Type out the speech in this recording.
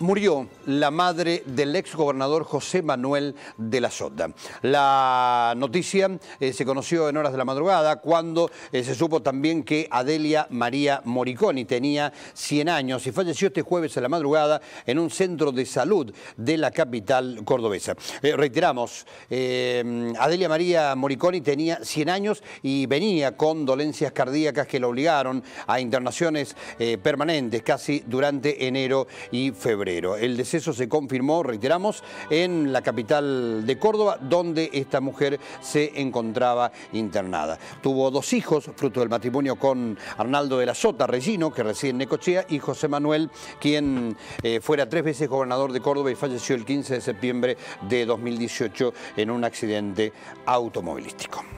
Murió la madre del ex gobernador José Manuel de la Sota. La noticia eh, se conoció en horas de la madrugada cuando eh, se supo también que Adelia María Moriconi tenía 100 años y falleció este jueves a la madrugada en un centro de salud de la capital cordobesa. Eh, reiteramos, Adelia María Moriconi tenía 100 años y venía con dolencias cardíacas que la obligaron a internaciones permanentes casi durante enero y febrero. El deceso se confirmó, reiteramos, en la capital de Córdoba, donde esta mujer se encontraba internada. Tuvo dos hijos, fruto del matrimonio con Arnaldo de la Sota Regino, que reside en Necochea, y José Manuel, quien eh, fuera tres veces gobernador de Córdoba y falleció el 15 de septiembre de 2018 en un accidente automovilístico.